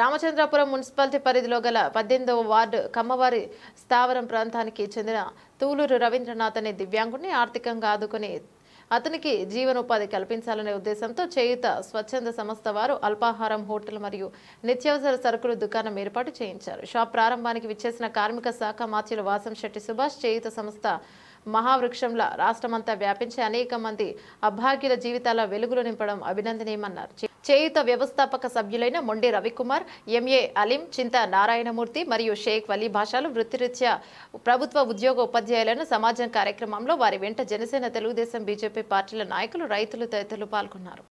Ramachandrapuram municipality పరిధిలో గల పద్దెనిమిదవ వార్డు కమ్మవారి స్థావరం ప్రాంతానికి చెందిన తూలూరు రవీంద్రనాథ్ అనే దివ్యాంగుడిని ఆర్థికంగా ఆదుకుని అతనికి జీవనోపాధి కల్పించాలనే ఉద్దేశంతో చేయుత స్వచ్ఛంద సంస్థ వారు అల్పాహారం హోటల్ మరియు నిత్యావసర సరుకులు దుకాణం ఏర్పాటు చేయించారు షాప్ ప్రారంభానికి విచ్చేసిన కార్మిక శాఖ మాచిల వాసం శెట్టి సుభాష్ చేయుత సంస్థ మహావృక్షంలా రాష్ట్రమంతా వ్యాపించి అనేక మంది అభాగ్యుల జీవితాల వెలుగులు నింపడం అభినందనీయమన్నారు చేయుత వ్యవస్థాపక సభ్యులైన మొండి రవికుమార్ ఎంఏ అలీం చింత నారాయణమూర్తి మరియు షేక్ వలీ భాషాలు వృత్తిరీత్యా ప్రభుత్వ ఉద్యోగ ఉపాధ్యాయులను సమాజం కార్యక్రమంలో వారి వెంట జనసేన తెలుగుదేశం బీజేపీ పార్టీల నాయకులు రైతులు తదితరులు పాల్గొన్నారు